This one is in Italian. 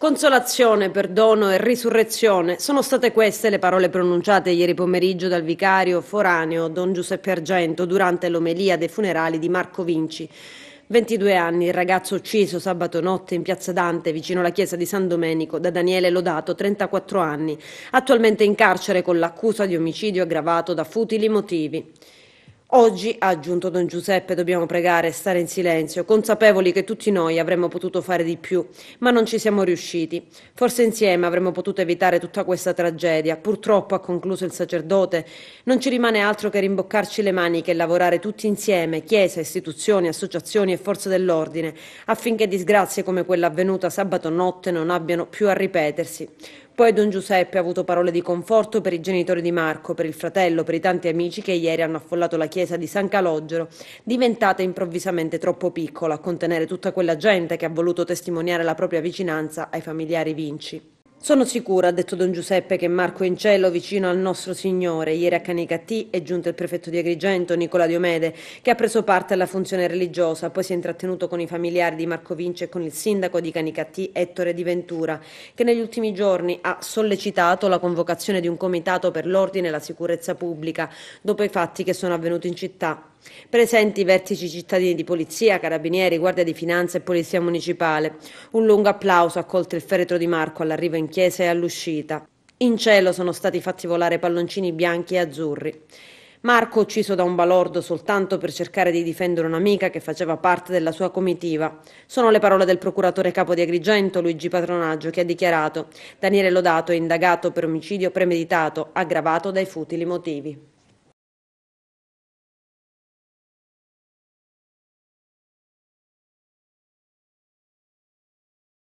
Consolazione, perdono e risurrezione sono state queste le parole pronunciate ieri pomeriggio dal vicario foraneo Don Giuseppe Argento durante l'omelia dei funerali di Marco Vinci. 22 anni, il ragazzo ucciso sabato notte in piazza Dante, vicino alla chiesa di San Domenico, da Daniele Lodato, 34 anni, attualmente in carcere con l'accusa di omicidio aggravato da futili motivi. Oggi, ha aggiunto Don Giuseppe, dobbiamo pregare e stare in silenzio, consapevoli che tutti noi avremmo potuto fare di più, ma non ci siamo riusciti. Forse insieme avremmo potuto evitare tutta questa tragedia. Purtroppo, ha concluso il sacerdote, non ci rimane altro che rimboccarci le maniche e lavorare tutti insieme, Chiesa, istituzioni, associazioni e forze dell'ordine, affinché disgrazie come quella avvenuta sabato notte non abbiano più a ripetersi. Poi Don Giuseppe ha avuto parole di conforto per i genitori di Marco, per il fratello, per i tanti amici che ieri hanno affollato la chiesa di San Calogero, diventata improvvisamente troppo piccola a contenere tutta quella gente che ha voluto testimoniare la propria vicinanza ai familiari Vinci. Sono sicura, ha detto Don Giuseppe, che Marco in cielo, vicino al nostro Signore, ieri a Canicattì è giunto il prefetto di Agrigento, Nicola Diomede, che ha preso parte alla funzione religiosa, poi si è intrattenuto con i familiari di Marco Vince e con il sindaco di Canicattì, Ettore Di Ventura, che negli ultimi giorni ha sollecitato la convocazione di un comitato per l'ordine e la sicurezza pubblica, dopo i fatti che sono avvenuti in città. Presenti i vertici cittadini di polizia, carabinieri, guardia di finanza e polizia municipale. Un lungo applauso accolte il feretro di Marco all'arrivo in chiesa e all'uscita. In cielo sono stati fatti volare palloncini bianchi e azzurri. Marco ucciso da un balordo soltanto per cercare di difendere un'amica che faceva parte della sua comitiva. Sono le parole del procuratore capo di Agrigento, Luigi Patronaggio, che ha dichiarato Daniele Lodato è indagato per omicidio premeditato, aggravato dai futili motivi.